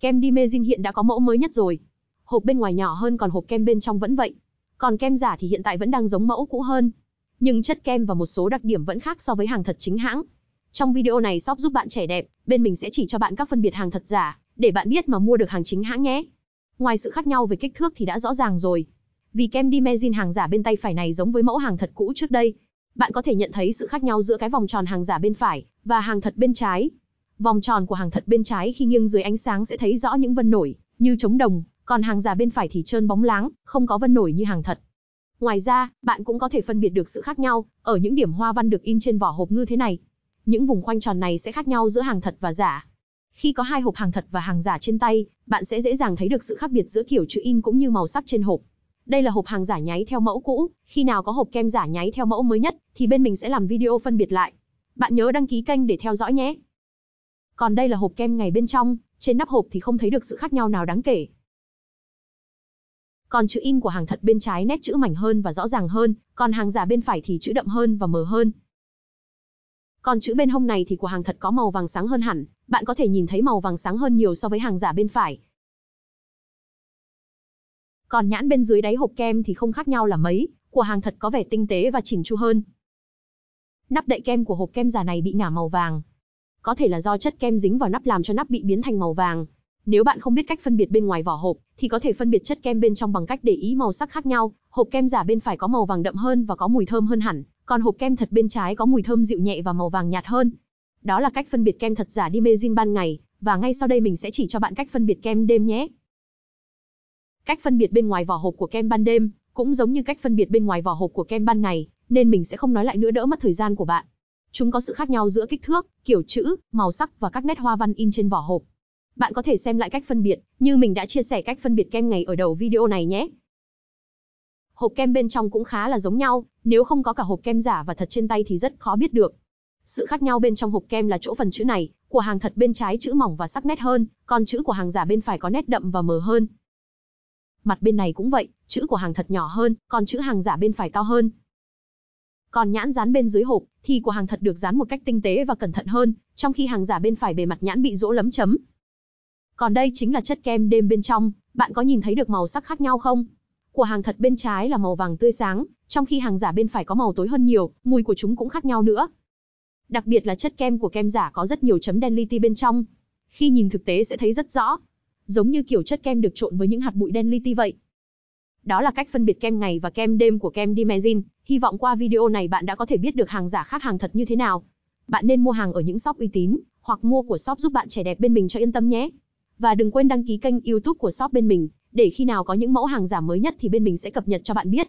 Kem Dimezin hiện đã có mẫu mới nhất rồi. Hộp bên ngoài nhỏ hơn còn hộp kem bên trong vẫn vậy. Còn kem giả thì hiện tại vẫn đang giống mẫu cũ hơn. Nhưng chất kem và một số đặc điểm vẫn khác so với hàng thật chính hãng. Trong video này shop giúp bạn trẻ đẹp, bên mình sẽ chỉ cho bạn các phân biệt hàng thật giả, để bạn biết mà mua được hàng chính hãng nhé. Ngoài sự khác nhau về kích thước thì đã rõ ràng rồi. Vì kem Dimezin hàng giả bên tay phải này giống với mẫu hàng thật cũ trước đây. Bạn có thể nhận thấy sự khác nhau giữa cái vòng tròn hàng giả bên phải và hàng thật bên trái. Vòng tròn của hàng thật bên trái khi nghiêng dưới ánh sáng sẽ thấy rõ những vân nổi, như trống đồng, còn hàng giả bên phải thì trơn bóng láng, không có vân nổi như hàng thật. Ngoài ra, bạn cũng có thể phân biệt được sự khác nhau ở những điểm hoa văn được in trên vỏ hộp ngư thế này. Những vùng khoanh tròn này sẽ khác nhau giữa hàng thật và giả. Khi có hai hộp hàng thật và hàng giả trên tay, bạn sẽ dễ dàng thấy được sự khác biệt giữa kiểu chữ in cũng như màu sắc trên hộp. Đây là hộp hàng giả nháy theo mẫu cũ, khi nào có hộp kem giả nháy theo mẫu mới nhất thì bên mình sẽ làm video phân biệt lại. Bạn nhớ đăng ký kênh để theo dõi nhé. Còn đây là hộp kem ngày bên trong, trên nắp hộp thì không thấy được sự khác nhau nào đáng kể. Còn chữ in của hàng thật bên trái nét chữ mảnh hơn và rõ ràng hơn, còn hàng giả bên phải thì chữ đậm hơn và mờ hơn. Còn chữ bên hông này thì của hàng thật có màu vàng sáng hơn hẳn, bạn có thể nhìn thấy màu vàng sáng hơn nhiều so với hàng giả bên phải. Còn nhãn bên dưới đáy hộp kem thì không khác nhau là mấy, của hàng thật có vẻ tinh tế và chỉnh chu hơn. Nắp đậy kem của hộp kem giả này bị ngả màu vàng, có thể là do chất kem dính vào nắp làm cho nắp bị biến thành màu vàng. Nếu bạn không biết cách phân biệt bên ngoài vỏ hộp, thì có thể phân biệt chất kem bên trong bằng cách để ý màu sắc khác nhau, hộp kem giả bên phải có màu vàng đậm hơn và có mùi thơm hơn hẳn, còn hộp kem thật bên trái có mùi thơm dịu nhẹ và màu vàng nhạt hơn. Đó là cách phân biệt kem thật giả Dimezin ban ngày, và ngay sau đây mình sẽ chỉ cho bạn cách phân biệt kem đêm nhé. Cách phân biệt bên ngoài vỏ hộp của kem ban đêm cũng giống như cách phân biệt bên ngoài vỏ hộp của kem ban ngày, nên mình sẽ không nói lại nữa đỡ mất thời gian của bạn. Chúng có sự khác nhau giữa kích thước, kiểu chữ, màu sắc và các nét hoa văn in trên vỏ hộp. Bạn có thể xem lại cách phân biệt, như mình đã chia sẻ cách phân biệt kem ngày ở đầu video này nhé. Hộp kem bên trong cũng khá là giống nhau, nếu không có cả hộp kem giả và thật trên tay thì rất khó biết được. Sự khác nhau bên trong hộp kem là chỗ phần chữ này, của hàng thật bên trái chữ mỏng và sắc nét hơn, còn chữ của hàng giả bên phải có nét đậm và mờ hơn. Mặt bên này cũng vậy, chữ của hàng thật nhỏ hơn, còn chữ hàng giả bên phải to hơn. Còn nhãn dán bên dưới hộp thì của hàng thật được dán một cách tinh tế và cẩn thận hơn, trong khi hàng giả bên phải bề mặt nhãn bị rỗ lấm chấm. Còn đây chính là chất kem đêm bên trong, bạn có nhìn thấy được màu sắc khác nhau không? Của hàng thật bên trái là màu vàng tươi sáng, trong khi hàng giả bên phải có màu tối hơn nhiều, mùi của chúng cũng khác nhau nữa. Đặc biệt là chất kem của kem giả có rất nhiều chấm đen li ti bên trong. Khi nhìn thực tế sẽ thấy rất rõ, giống như kiểu chất kem được trộn với những hạt bụi đen li ti vậy. Đó là cách phân biệt kem ngày và kem đêm của kem Dimezin. Hy vọng qua video này bạn đã có thể biết được hàng giả khác hàng thật như thế nào. Bạn nên mua hàng ở những shop uy tín, hoặc mua của shop giúp bạn trẻ đẹp bên mình cho yên tâm nhé. Và đừng quên đăng ký kênh YouTube của shop bên mình, để khi nào có những mẫu hàng giả mới nhất thì bên mình sẽ cập nhật cho bạn biết.